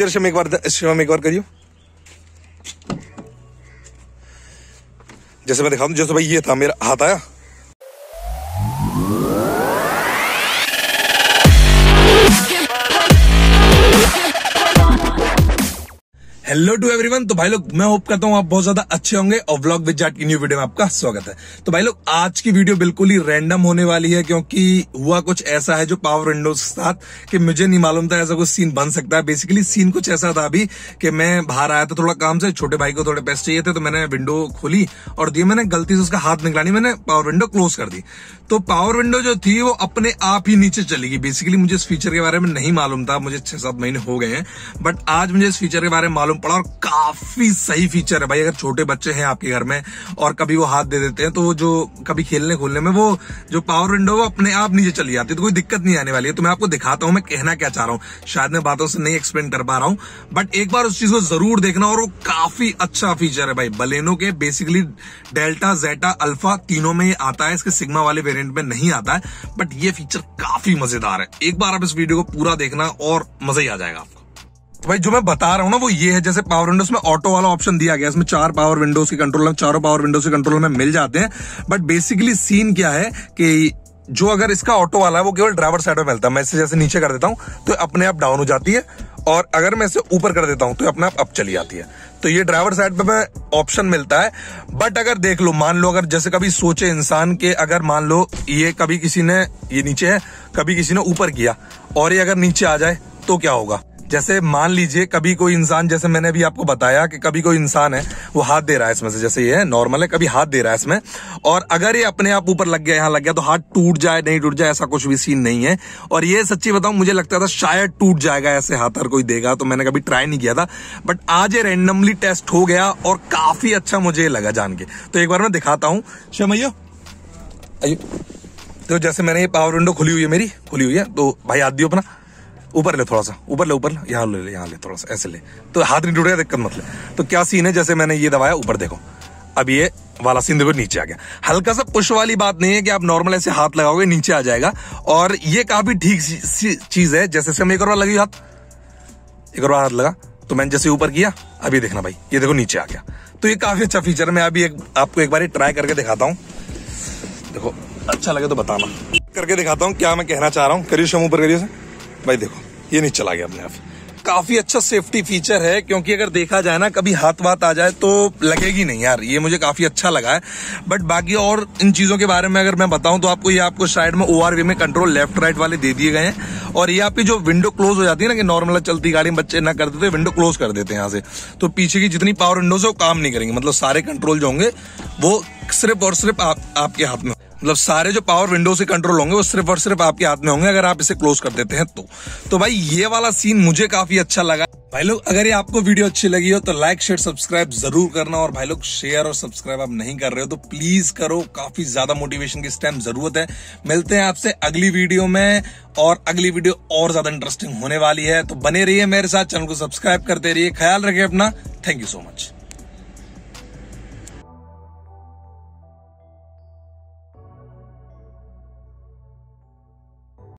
जरा शिवम एक बार शिवम एक बार करियो जैसे मैं दिखाऊं जैसे भाई ये था मेरा हाथ आया हेलो टू एवरीवन तो भाई लोग मैं होप करता हूँ आप बहुत ज्यादा अच्छे होंगे और व्लॉग विद जाट की न्यू वीडियो में आपका स्वागत है तो भाई लोग आज की वीडियो बिल्कुल ही रैंडम होने वाली है क्योंकि हुआ कुछ ऐसा है जो पावर विंडोज के साथ कि मुझे नहीं मालूम था ऐसा कुछ सीन बन सकता है बेसिकली सीन कुछ ऐसा था अभी कि मैं बाहर आया था थोड़ा काम से छोटे भाई को थोड़े पैसे चाहिए थे तो मैंने विंडो खोली और दिए मैंने गलती से उसका हाथ निकला मैंने पावर विंडो क्लोज कर दी तो पावर विंडो जो थी वो अपने आप ही नीचे चलेगी बेसिकली मुझे इस फीचर के बारे में नहीं मालूम था मुझे छह सात महीने हो गए हैं बट आज मुझे इस फीचर के बारे में मालूम पड़ा और काफी सही फीचर है भाई अगर छोटे बच्चे हैं आपके घर में और कभी वो हाथ दे देते हैं तो वो जो कभी खेलने खोलने में वो जो पावर विंडो वो अपने आप नीचे चली जाती है तो कोई दिक्कत नहीं आने वाली है तो मैं आपको दिखाता हूँ मैं कहना क्या चाह रहा हूं शायद मैं बातों से नहीं एक्सप्लेन कर पा रहा हूँ बट एक बार उस चीज को जरूर देखना और वो काफी अच्छा फीचर है भाई बलेनो के बेसिकली डेल्टा जेटा अल्फा तीनों में आता है इसके सिग्मा वाले वेरियंट में नहीं आता है बट ये फीचर काफी मजेदार है एक बार आप इस वीडियो को पूरा देखना और मजा ही आ जाएगा आपको तो भाई जो मैं बता रहा हूँ ना वो ये है जैसे पावर विंडोज में ऑटो वाला ऑप्शन दिया गया इसमें चार पावर विंडोज के कंट्रोलर चारों पावर विंडोज के कंट्रोलर में मिल जाते हैं बट बेसिकली सीन क्या है कि जो अगर इसका ऑटो वाला है वो केवल ड्राइवर साइड में मिलता है मैं इसे जैसे नीचे कर देता हूँ तो अपने आप डाउन हो जाती है और अगर मैं इसे ऊपर कर देता हूँ तो अपने आप अप चली जाती है तो ये ड्राइवर साइड पे मैं ऑप्शन मिलता है बट अगर देख लो मान लो अगर जैसे कभी सोचे इंसान के अगर मान लो ये कभी किसी ने ये नीचे है कभी किसी ने ऊपर किया और ये अगर नीचे आ जाए तो क्या होगा जैसे मान लीजिए कभी कोई इंसान जैसे मैंने अभी आपको बताया कि कभी कोई इंसान है वो हाथ दे रहा है इसमें से जैसे ये है नॉर्मल है कभी हाथ दे रहा है इसमें और अगर ये अपने आप ऊपर लग गया यहाँ लग गया तो हाथ टूट जाए नहीं टूट जाए ऐसा कुछ भी सीन नहीं है और ये सच्ची बताऊं मुझे लगता था शायद टूट जाएगा ऐसे हाथ हर कोई देगा तो मैंने कभी ट्राई नहीं किया था बट आज ये रेंडमली टेस्ट हो गया और काफी अच्छा मुझे लगा जान के तो एक बार मैं दिखाता हूँ शमैया तो जैसे मैंने ये पावर विंडो खुली हुई है मेरी खुली हुई है तो भाई आदि अपना ऊपर ले थोड़ा सा ऊपर ले ऊपर यहाँ ले ले यहाँ ले थोड़ा सा ऐसे ले तो हाथ नहीं टूटेगा दिक्कत मत ले तो क्या सीन है जैसे मैंने ये दबाया ऊपर देखो अब ये वाला सीन देखो नीचे आ गया हल्का सा पुश वाली बात नहीं है कि आप नॉर्मल ऐसे हाथ लगाओगे नीचे आ जाएगा और ये काफी ठीक चीज है जैसे से हम एक और बार लगी हाथ एक और बार हाथ लगा तो मैंने जैसे ऊपर किया अभी देखना भाई ये देखो नीचे आ गया तो ये काफी अच्छा फीचर मैं अभी एक आपको एक बार ट्राई करके दिखाता हूँ देखो अच्छा लगे तो बताना करके दिखाता हूँ क्या मैं कहना चाह रहा हूँ करियो शम ऊपर से भाई देखो ये नहीं चला गया अपने आप काफी अच्छा सेफ्टी फीचर है क्योंकि अगर देखा जाए ना कभी हाथ वात आ जाए तो लगेगी नहीं यार ये मुझे काफी अच्छा लगा है बट बाकी और इन चीजों के बारे में अगर मैं बताऊं तो आपको ये आपको साइड में ओ में कंट्रोल लेफ्ट राइट वाले दे दिए गए हैं और ये आपकी जो विंडो क्लोज हो जाती है ना कि नॉर्मल चलती गाड़ी में बच्चे ना कर देते विंडो क्लोज कर देते हैं यहाँ से तो पीछे की जितनी पावर विंडोज है वो काम नहीं करेंगे मतलब सारे कंट्रोल जो होंगे वो सिर्फ और सिर्फ आप, आपके हाथ में मतलब सारे जो पावर विंडो से कंट्रोल होंगे वो सिर्फ और सिर्फ आपके हाथ में होंगे अगर आप इसे क्लोज कर देते हैं तो तो भाई ये वाला सीन मुझे काफी अच्छा लगा भाई लोग अगर ये आपको वीडियो अच्छी लगी हो तो लाइक शेयर सब्सक्राइब जरूर करना और भाई लोग शेयर और सब्सक्राइब आप नहीं कर रहे हो तो प्लीज करो काफी ज्यादा मोटिवेशन की इस टाइम जरूरत है मिलते हैं आपसे अगली वीडियो में और अगली वीडियो और ज्यादा इंटरेस्टिंग होने वाली है तो बने रहिए मेरे साथ चैनल को सब्सक्राइब करते रहिए ख्याल रखे अपना थैंक यू सो मच